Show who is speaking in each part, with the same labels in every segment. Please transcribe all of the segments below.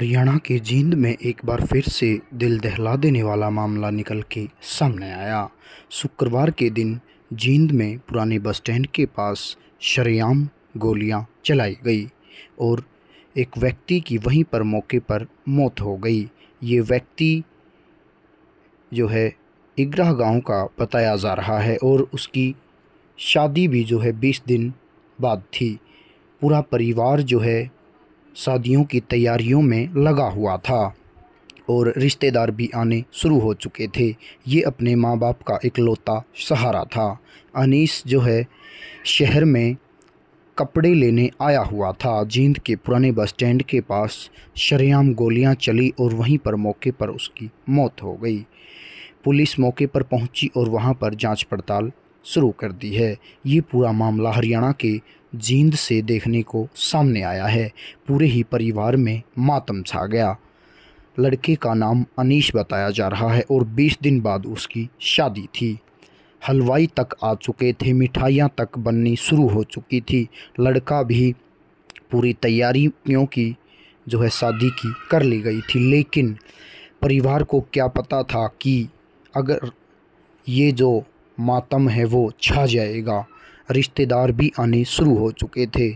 Speaker 1: हरियाणा के जींद में एक बार फिर से दिल दहला देने वाला मामला निकल के सामने आया शुक्रवार के दिन जींद में पुराने बस स्टैंड के पास शरेआम गोलियां चलाई गई और एक व्यक्ति की वहीं पर मौके पर मौत हो गई ये व्यक्ति जो है इगरा गांव का बताया जा रहा है और उसकी शादी भी जो है बीस दिन बाद थी पूरा परिवार जो है शादियों की तैयारियों में लगा हुआ था और रिश्तेदार भी आने शुरू हो चुके थे ये अपने माँ बाप का इकलौता सहारा था अनीस जो है शहर में कपड़े लेने आया हुआ था जींद के पुराने बस स्टैंड के पास शरेआम गोलियां चली और वहीं पर मौके पर उसकी मौत हो गई पुलिस मौके पर पहुंची और वहां पर जांच पड़ताल शुरू कर दी है ये पूरा मामला हरियाणा के जींद से देखने को सामने आया है पूरे ही परिवार में मातम छा गया लड़के का नाम अनीश बताया जा रहा है और 20 दिन बाद उसकी शादी थी हलवाई तक आ चुके थे मिठाइयाँ तक बननी शुरू हो चुकी थी लड़का भी पूरी तैयारियों की जो है शादी की कर ली गई थी लेकिन परिवार को क्या पता था कि अगर ये जो मातम है वो छा जाएगा रिश्तेदार भी आने शुरू हो चुके थे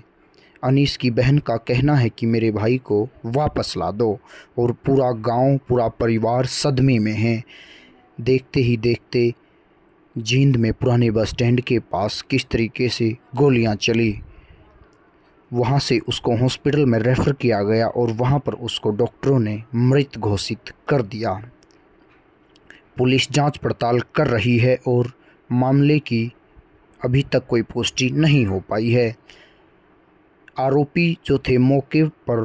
Speaker 1: अनीस की बहन का कहना है कि मेरे भाई को वापस ला दो और पूरा गांव पूरा परिवार सदमे में है देखते ही देखते जींद में पुराने बस स्टैंड के पास किस तरीके से गोलियां चली वहां से उसको हॉस्पिटल में रेफ़र किया गया और वहां पर उसको डॉक्टरों ने मृत घोषित कर दिया पुलिस जांच पड़ताल कर रही है और मामले की अभी तक कोई पुष्टि नहीं हो पाई है आरोपी जो थे मौके पर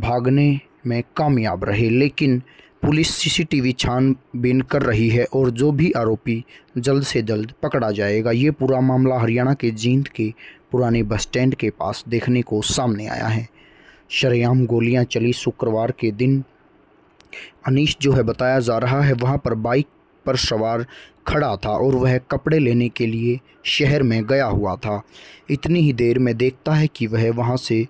Speaker 1: भागने में कामयाब रहे लेकिन पुलिस सीसीटीवी छानबीन कर रही है और जो भी आरोपी जल्द से जल्द पकड़ा जाएगा ये पूरा मामला हरियाणा के जींद के पुराने बस स्टैंड के पास देखने को सामने आया है शरेआम गोलियां चली शुक्रवार के दिन अनीश जो है बताया जा रहा है वहां पर बाइक पर सवार खड़ा था और वह कपड़े लेने के लिए शहर में गया हुआ था इतनी ही देर में देखता है कि वह वहाँ से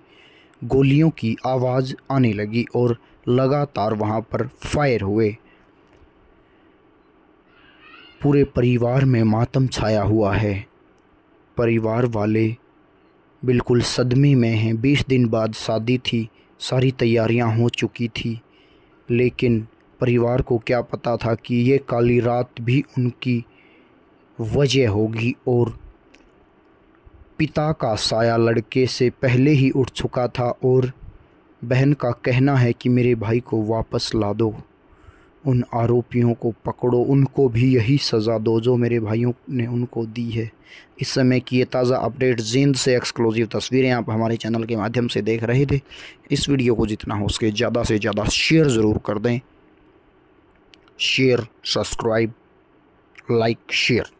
Speaker 1: गोलियों की आवाज़ आने लगी और लगातार वहाँ पर फायर हुए पूरे परिवार में मातम छाया हुआ है परिवार वाले बिल्कुल सदमे में हैं बीस दिन बाद शादी थी सारी तैयारियां हो चुकी थी लेकिन परिवार को क्या पता था कि ये काली रात भी उनकी वजह होगी और पिता का साया लड़के से पहले ही उठ चुका था और बहन का कहना है कि मेरे भाई को वापस ला दो उन आरोपियों को पकड़ो उनको भी यही सज़ा दो जो मेरे भाइयों ने उनको दी है इस समय की ये ताज़ा अपडेट जींद से एक्सक्लूसिव तस्वीरें आप हमारे चैनल के माध्यम से देख रहे थे इस वीडियो को जितना हो सके ज़्यादा से ज़्यादा शेयर ज़रूर कर दें share subscribe like share